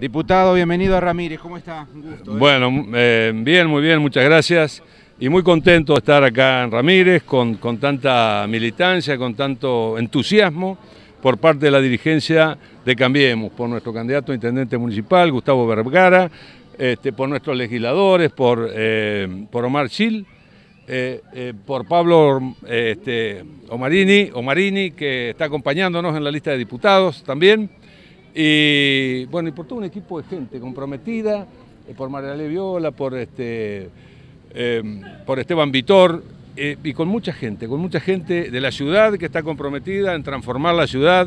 Diputado, bienvenido a Ramírez, ¿cómo está? gusto. ¿eh? Bueno, eh, bien, muy bien, muchas gracias. Y muy contento de estar acá en Ramírez con, con tanta militancia, con tanto entusiasmo por parte de la dirigencia de Cambiemos, por nuestro candidato a intendente municipal, Gustavo Vergara, este, por nuestros legisladores, por, eh, por Omar Chil, por Pablo este, Omarini, Omarini, que está acompañándonos en la lista de diputados también. Y bueno, y por todo un equipo de gente comprometida, eh, por María Viola, por, este, em, por Esteban Vitor, eh, y con mucha gente, con mucha gente de la ciudad que está comprometida en transformar la ciudad,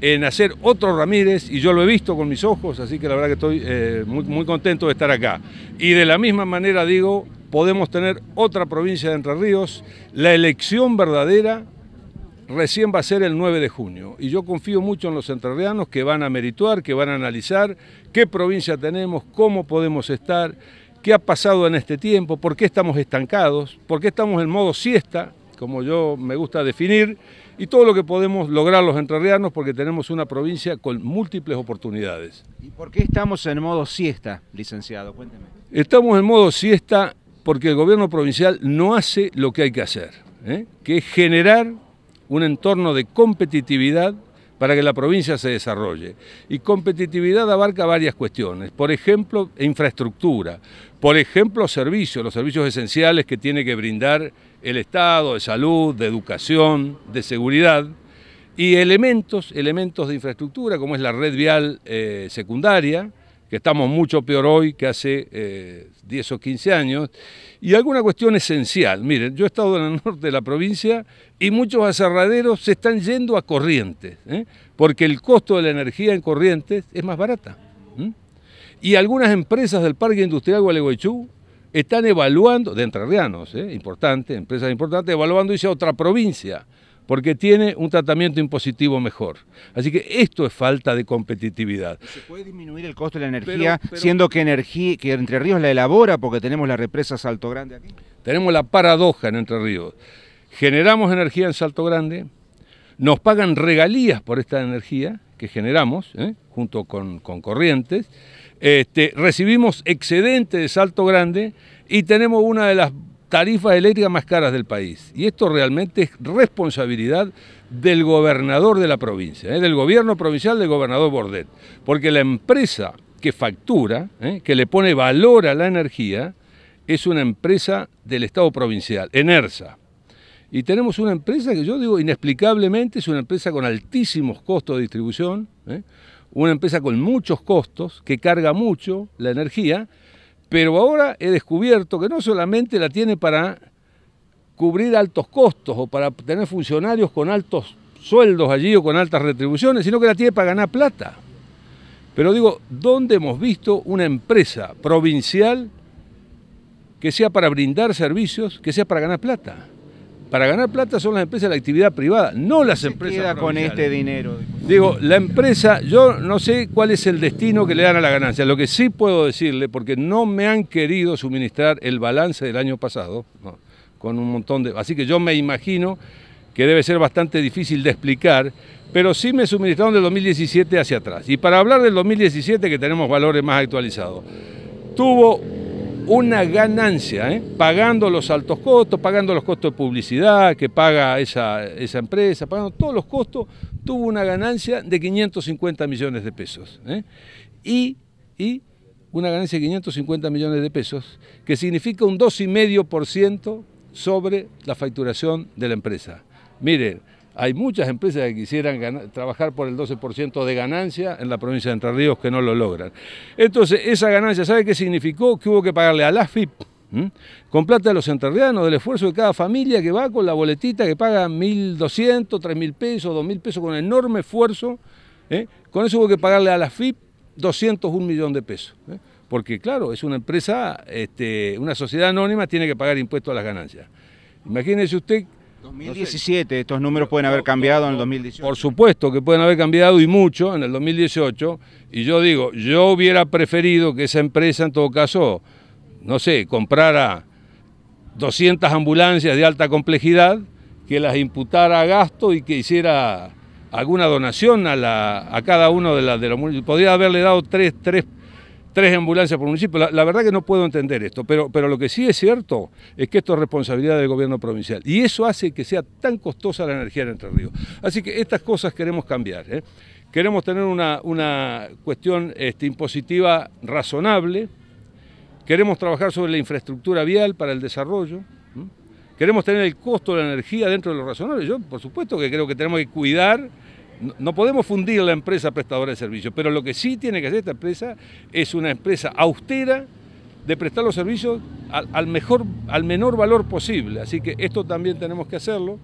en hacer otro Ramírez, y yo lo he visto con mis ojos, así que la verdad que estoy eh, muy, muy contento de estar acá. Y de la misma manera digo, podemos tener otra provincia de Entre Ríos, la elección verdadera recién va a ser el 9 de junio. Y yo confío mucho en los entrerrianos que van a merituar, que van a analizar qué provincia tenemos, cómo podemos estar, qué ha pasado en este tiempo, por qué estamos estancados, por qué estamos en modo siesta, como yo me gusta definir, y todo lo que podemos lograr los entrerrianos porque tenemos una provincia con múltiples oportunidades. ¿Y por qué estamos en modo siesta, licenciado? Cuénteme. Estamos en modo siesta porque el gobierno provincial no hace lo que hay que hacer, ¿eh? que es generar un entorno de competitividad para que la provincia se desarrolle. Y competitividad abarca varias cuestiones, por ejemplo, infraestructura, por ejemplo, servicios, los servicios esenciales que tiene que brindar el Estado, de salud, de educación, de seguridad, y elementos, elementos de infraestructura, como es la red vial eh, secundaria, que estamos mucho peor hoy que hace 10 eh, o 15 años, y alguna cuestión esencial. Miren, yo he estado en el norte de la provincia y muchos aserraderos se están yendo a Corrientes, ¿eh? porque el costo de la energía en Corrientes es más barata. Y algunas empresas del Parque Industrial Gualeguaychú están evaluando, de entrerrianos, ¿eh? importante, empresas importantes, evaluando irse a otra provincia porque tiene un tratamiento impositivo mejor. Así que esto es falta de competitividad. ¿Se puede disminuir el costo de la energía, siendo que, energía, que Entre Ríos la elabora porque tenemos la represa Salto Grande aquí? Tenemos la paradoja en Entre Ríos. Generamos energía en Salto Grande, nos pagan regalías por esta energía que generamos, ¿eh? junto con, corrientes, este, recibimos excedente de Salto Grande y tenemos una de las tarifas eléctricas más caras del país. Y esto realmente es responsabilidad del gobernador de la provincia, ¿eh? del gobierno provincial del gobernador Bordet. Porque la empresa que factura, ¿eh? que le pone valor a la energía, es una empresa del Estado provincial, ENERSA. Y tenemos una empresa que yo digo inexplicablemente es una empresa con altísimos costos de distribución, ¿eh? una empresa con muchos costos, que carga mucho la energía, pero ahora he descubierto que no solamente la tiene para cubrir altos costos o para tener funcionarios con altos sueldos allí o con altas retribuciones, sino que la tiene para ganar plata. Pero digo, ¿dónde hemos visto una empresa provincial que sea para brindar servicios, que sea para ganar plata? para ganar plata son las empresas de la actividad privada, no las empresas. queda con este dinero? Digo, la empresa, yo no sé cuál es el destino que le dan a la ganancia. Lo que sí puedo decirle, porque no me han querido suministrar el balance del año pasado, con un montón de. Así que yo me imagino que debe ser bastante difícil de explicar, pero sí me suministraron del 2017 hacia atrás. Y para hablar del 2017, que tenemos valores más actualizados, tuvo una ganancia, ¿eh? pagando los altos costos, pagando los costos de publicidad que paga esa, empresa, pagando todos los costos, tuvo una ganancia de 550 millones de pesos. ¿eh? Y, una ganancia de 550 millones de pesos, que significa un 2,5% sobre la facturación de la empresa. Miren... Hay muchas empresas que quisieran trabajar por el 12% de ganancia en la provincia de Entre Ríos que no lo logran. Entonces, esa ganancia, ¿sabe qué significó? Que hubo que pagarle a la FIP, Con plata de los entrerrianos, del esfuerzo de cada familia que va con la boletita que paga 1.200, 3.000 pesos, 2.000 pesos con enorme esfuerzo. ¿eh? Con eso hubo que pagarle a la FIP 201 millones de pesos. ¿eh? Porque claro, es una empresa, este, una sociedad anónima, tiene que pagar impuestos a las ganancias. Imagínese usted 2017, estos números pueden haber cambiado en el 2018. Por supuesto que pueden haber cambiado y mucho en el 2018. Y yo digo, yo hubiera preferido que esa empresa en todo caso, no sé, comprara 200 ambulancias de alta complejidad, que las imputara a gasto y que hiciera alguna donación a, la, a cada uno de las de los Podría haberle dado tres, tres tres ambulancias por municipio. La, verdad que no puedo entender esto, pero, pero lo que sí es cierto es que esto es responsabilidad del gobierno provincial y eso hace que sea tan costosa la energía en Entre Ríos. Así que estas cosas queremos cambiar. ¿eh? Queremos tener una, una cuestión este, impositiva razonable, queremos trabajar sobre la infraestructura vial para el desarrollo, queremos tener el costo de la energía dentro de lo razonable. Yo, por supuesto, que creo que tenemos que cuidar no podemos fundir la empresa prestadora de servicios, pero lo que sí tiene que hacer esta empresa es una empresa austera de prestar los servicios al, mejor, al menor valor posible. Así que esto también tenemos que hacerlo.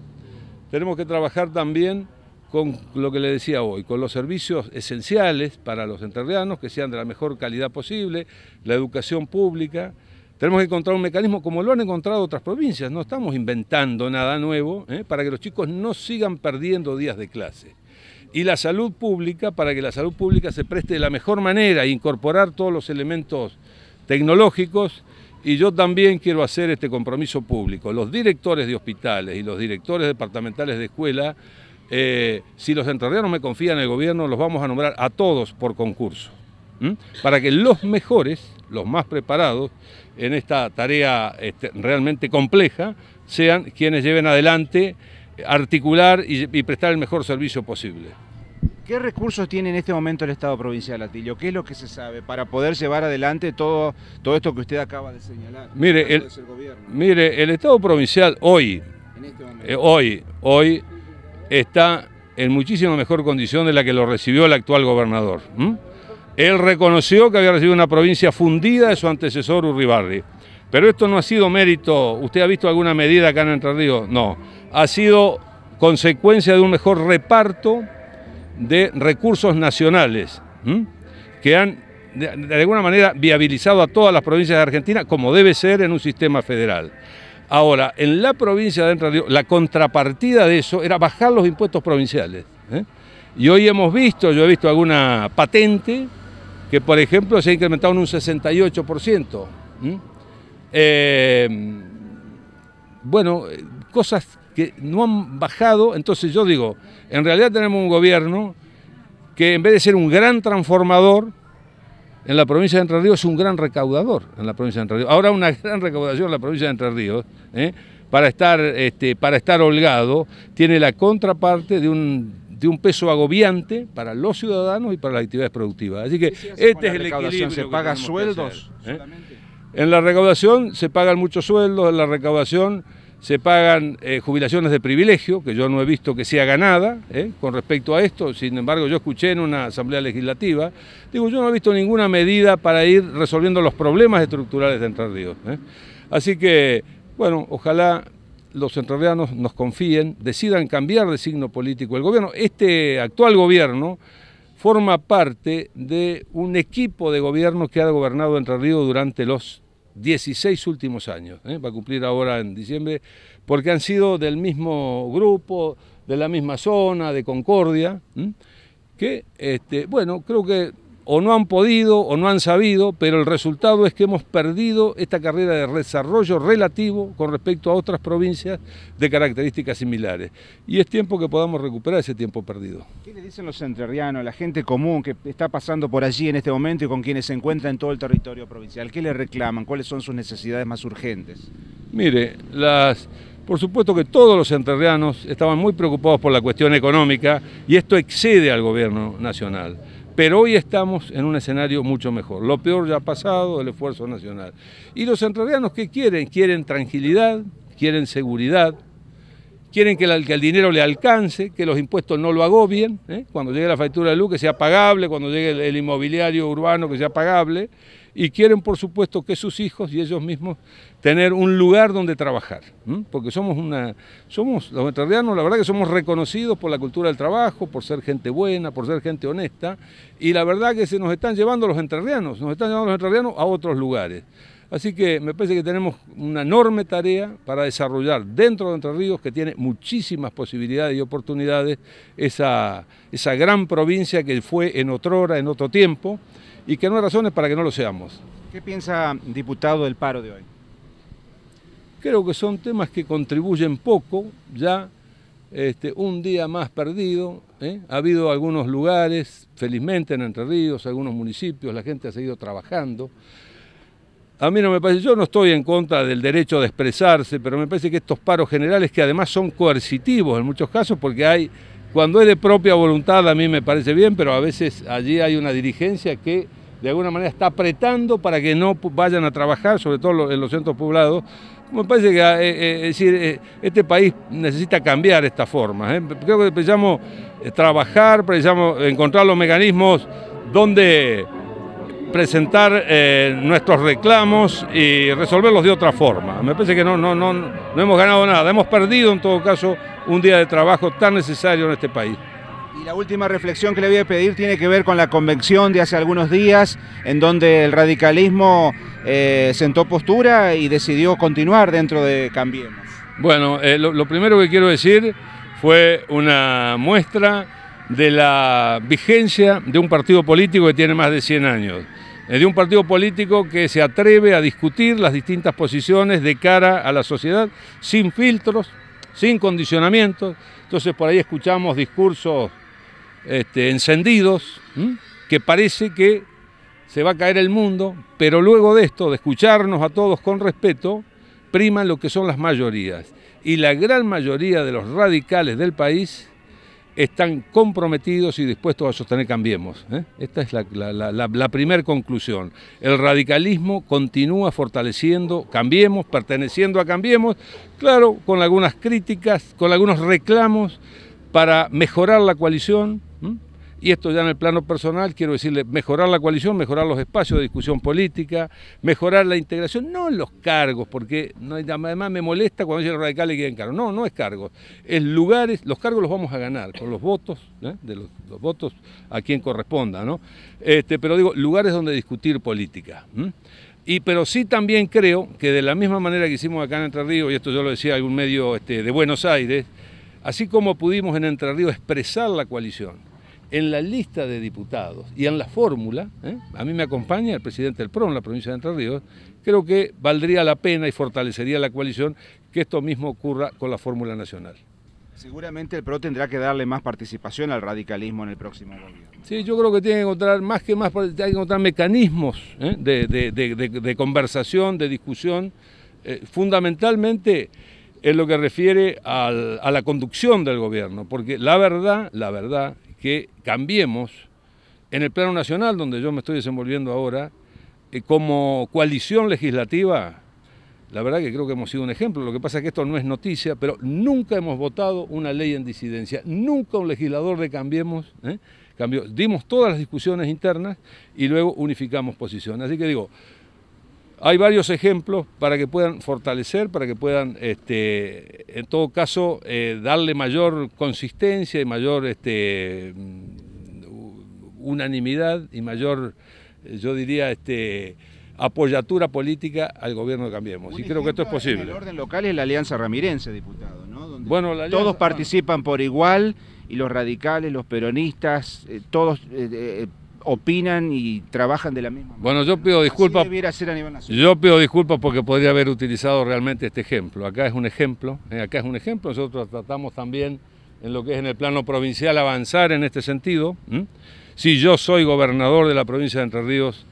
Tenemos que trabajar también con lo que le decía hoy, con los servicios esenciales para los entrerrianos que sean de la mejor calidad posible, la educación pública. Tenemos que encontrar un mecanismo como lo han encontrado otras provincias, no estamos inventando nada nuevo, ¿eh? para que los chicos no sigan perdiendo días de clase y la salud pública para que la salud pública se preste de la mejor manera e incorporar todos los elementos tecnológicos. Y yo también quiero hacer este compromiso público. Los directores de hospitales y los directores departamentales de escuela, eh, si los entrerrianos me confían en el gobierno, los vamos a nombrar a todos por concurso. Para que los mejores, los más preparados en esta tarea este, realmente compleja, sean quienes lleven adelante articular y prestar el mejor servicio posible. ¿Qué recursos tiene en este momento el Estado provincial, Atilio? ¿Qué es lo que se sabe para poder llevar adelante todo, todo esto que usted acaba de señalar? Mire, el, mire, el Estado provincial hoy, este eh, hoy, hoy está en muchísima mejor condición de la que lo recibió el actual gobernador. Él reconoció que había recibido una provincia fundida de su antecesor Urribarri. Pero esto no ha sido mérito, ¿usted ha visto alguna medida acá en Entre Ríos? No, ha sido consecuencia de un mejor reparto de recursos nacionales que han de, alguna manera viabilizado a todas las provincias de Argentina como debe ser en un sistema federal. Ahora, en la provincia de Entre la contrapartida de eso era bajar los impuestos provinciales. ¿eh? Y hoy hemos visto, yo he visto alguna patente que, por ejemplo, se ha incrementado en un 68%. Eh, bueno, cosas que no han bajado. Entonces yo digo, en realidad tenemos un gobierno que en vez de ser un gran transformador, en la provincia de Entre Ríos es un gran recaudador en la provincia de Entre Ríos. Ahora una gran recaudación en la provincia de Entre Ríos, ¿eh? para, estar, este, para estar holgado, tiene la contraparte de un, de un peso agobiante para los ciudadanos y para las actividades productivas. Así que este es el equilibrio. ¿Se pagan sueldos? ¿eh? En la recaudación se pagan muchos sueldos, en la recaudación se pagan eh, jubilaciones de privilegio, que yo no he visto que sea ganada nada eh, con respecto a esto, sin embargo yo escuché en una asamblea legislativa, digo, yo no he visto ninguna medida para ir resolviendo los problemas estructurales de Entre Ríos. Eh. Así que, bueno, ojalá los entrerrianos nos confíen, decidan cambiar de signo político el gobierno. Este actual gobierno forma parte de un equipo de gobierno que ha gobernado Entre Ríos durante los 16 últimos años, ¿eh? va a cumplir ahora en diciembre, porque han sido del mismo grupo, de la misma zona, de Concordia, que, este, bueno, creo que o no han podido o no han sabido, pero el resultado es que hemos perdido esta carrera de desarrollo relativo con respecto a otras provincias de características similares. Y es tiempo que podamos recuperar ese tiempo perdido. ¿Qué le dicen los entrerrianos, la gente común que está pasando por allí en este momento y con quienes se encuentran en todo el territorio provincial? ¿Qué le reclaman? ¿Cuáles son sus necesidades más urgentes? Mire, las... Por supuesto que todos los entrerrianos estaban muy preocupados por la cuestión económica y esto excede al gobierno nacional. Pero hoy estamos en un escenario mucho mejor. Lo peor ya ha pasado, el esfuerzo nacional. ¿Y los entrerrianos qué quieren? Quieren tranquilidad, quieren seguridad, quieren que el, dinero le alcance, que los impuestos no lo agobien, ¿eh? cuando llegue la factura de luz que sea pagable, cuando llegue el, inmobiliario urbano que sea pagable, y quieren por supuesto que sus hijos y ellos mismos tener un lugar donde trabajar, porque somos una, somos los entrerrianos, la verdad que somos reconocidos por la cultura del trabajo, por ser gente buena, por ser gente honesta, y la verdad que se nos están llevando los entrerrianos, nos están llevando los entrerrianos a otros lugares. Así que me parece que tenemos una enorme tarea para desarrollar dentro de Entre Ríos, que tiene muchísimas posibilidades y oportunidades, esa, esa gran provincia que fue en otrora, en otro tiempo, y que no hay razones para que no lo seamos. ¿Qué piensa, diputado, del paro de hoy? Creo que son temas que contribuyen poco, ya este, un día más perdido. ¿eh? Ha habido algunos lugares, felizmente en Entre Ríos, algunos municipios, la gente ha seguido trabajando. A mí no me parece, yo no estoy en contra del derecho de expresarse, pero me parece que estos paros generales, que además son coercitivos en muchos casos, porque hay cuando es de propia voluntad a mí me parece bien, pero a veces allí hay una dirigencia que de alguna manera está apretando para que no vayan a trabajar, sobre todo en los centros poblados. Me parece que ah, eh, eh, decir, eh, este país necesita cambiar esta forma. Creo que precisamos trabajar, precisamos encontrar los mecanismos donde presentar eh, nuestros reclamos y resolverlos de otra forma. Me parece que no, no, no, no hemos ganado nada, hemos perdido en todo caso un día de trabajo tan necesario en este país. Y la última reflexión que le voy a pedir tiene que ver con la convención de hace algunos días, en donde el radicalismo eh, sentó postura y decidió continuar dentro de Cambiemos. Bueno, eh, lo, lo primero que quiero decir fue una muestra de la vigencia de un partido político que tiene más de 100 años de un partido político que se atreve a discutir las distintas posiciones de cara a la sociedad sin filtros, sin condicionamientos. Entonces por ahí escuchamos discursos este, encendidos que parece que se va a caer el mundo, pero luego de esto, de escucharnos a todos con respeto, prima lo que son las mayorías. Y la gran mayoría de los radicales del país están comprometidos y dispuestos a sostener Cambiemos. ¿eh? Esta es la, primera conclusión. El radicalismo continúa fortaleciendo Cambiemos, perteneciendo a Cambiemos, claro, con algunas críticas, con algunos reclamos para mejorar la coalición. Y esto ya en el plano personal, quiero decirle, mejorar la coalición, mejorar los espacios de discusión política, mejorar la integración, no en los cargos, porque no, además me molesta cuando dicen los radicales que quieren cargos. No, no es cargos, es lugares, los cargos los vamos a ganar con los votos, ¿eh? de los, votos a quien corresponda, ¿no? Este, pero digo, lugares donde discutir política. Y, pero sí también creo que de la misma manera que hicimos acá en Entre Ríos, y esto yo lo decía en algún medio este, de Buenos Aires, así como pudimos en Entre Ríos expresar la coalición, en la lista de diputados y en la fórmula, ¿eh? a mí me acompaña el presidente del PRO en la provincia de Entre Ríos, creo que valdría la pena y fortalecería la coalición que esto mismo ocurra con la fórmula nacional. Seguramente el PRO tendrá que darle más participación al radicalismo en el próximo gobierno. Sí, yo creo que tiene que encontrar, más que más, encontrar mecanismos ¿eh? de, conversación, de discusión, eh, fundamentalmente en lo que refiere a la conducción del gobierno, porque la verdad, la verdad, que cambiemos en el plano nacional, donde yo me estoy desenvolviendo ahora, eh, como coalición legislativa. La verdad que creo que hemos sido un ejemplo. Lo que pasa es que esto no es noticia, pero nunca hemos votado una ley en disidencia. Nunca un legislador de Cambiemos ¿eh? cambió. Dimos todas las discusiones internas y luego unificamos posiciones. Así que digo, hay varios ejemplos para que puedan fortalecer, para que puedan, este, en todo caso, eh, darle mayor consistencia y mayor este, mm, unanimidad y mayor, eh, yo diría, este, apoyatura política al gobierno de Cambiemos. y creo que esto es posible. En el orden local es la Alianza Ramirense, diputado, Donde todos ah. participan por igual y los radicales, los peronistas, eh, todos opinan y trabajan de la misma manera. Bueno, yo pido disculpas. Yo pido disculpas porque podría haber utilizado realmente este ejemplo. Acá es un ejemplo, eh, acá es un ejemplo. Nosotros tratamos también en lo que es en el plano provincial avanzar en este sentido. Si yo soy gobernador de la provincia de Entre Ríos,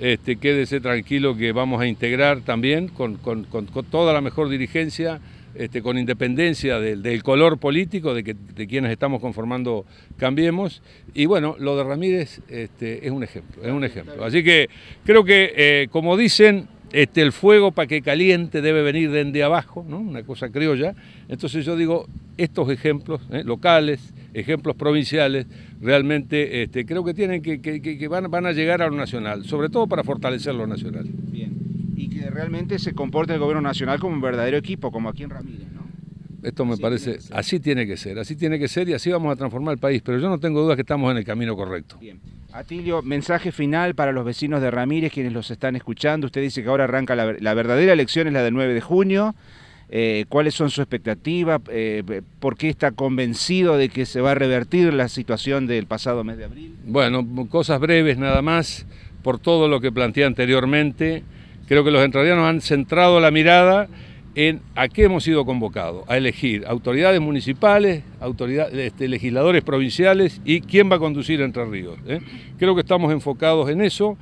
este, quédese tranquilo que vamos a integrar también con, con toda la mejor dirigencia este, con independencia del, color político de, que, quienes estamos conformando Cambiemos. Y bueno, lo de Ramírez este, es un ejemplo, es un ejemplo. Así que creo que, eh, como dicen, este, el fuego para que caliente debe venir de, abajo, ¿no? una cosa criolla. Entonces yo digo, estos ejemplos ¿eh? locales, ejemplos provinciales, realmente creo que tienen que, van, van, a llegar a lo nacional, sobre todo para fortalecer lo nacional. Y que realmente se comporte el gobierno nacional como un verdadero equipo, como aquí en Ramírez, Esto me parece, así tiene que ser, así tiene que ser y así vamos a transformar el país, pero yo no tengo dudas que estamos en el camino correcto. Bien. Atilio, mensaje final para los vecinos de Ramírez, quienes los están escuchando. Usted dice que ahora arranca la, verdadera elección, es la del 9 de junio. Eh, cuáles son sus expectativas, eh, por qué está convencido de que se va a revertir la situación del pasado mes de abril. Bueno, cosas breves nada más, por todo lo que planteé anteriormente. Creo que los entrerrianos han centrado la mirada en a qué hemos sido convocados, a elegir autoridades municipales, este, legisladores provinciales y quién va a conducir Entre Ríos. ¿eh? Creo que estamos enfocados en eso.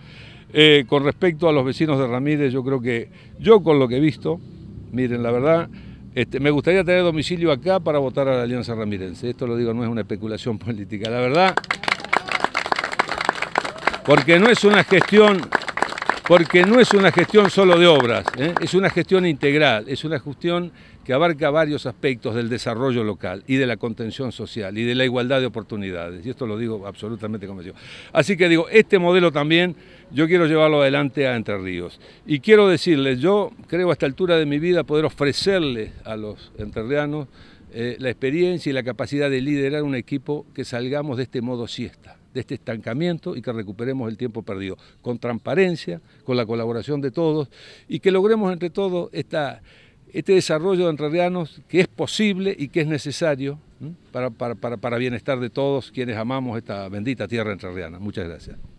Eh, con respecto a los vecinos de Ramírez, yo creo que yo con lo que he visto, miren, la verdad, este, me gustaría tener domicilio acá para votar a la Alianza Ramirense. Esto lo digo, no es una especulación política, la verdad. Porque no es una gestión porque no es una gestión solo de obras, ¿eh? es una gestión integral, es una gestión que abarca varios aspectos del desarrollo local y de la contención social y de la igualdad de oportunidades. Y esto lo digo absolutamente convencido. Así que digo, este modelo también yo quiero llevarlo adelante a Entre Ríos. Y quiero decirles, yo creo a esta altura de mi vida poder ofrecerles a los entrerrianos eh, la experiencia y la capacidad de liderar un equipo que salgamos de este modo siesta de este estancamiento y que recuperemos el tiempo perdido, con transparencia, con la colaboración de todos y que logremos entre todos este desarrollo de que es posible y que es necesario para, para, para bienestar de todos quienes amamos esta bendita tierra entrerriana. Muchas gracias.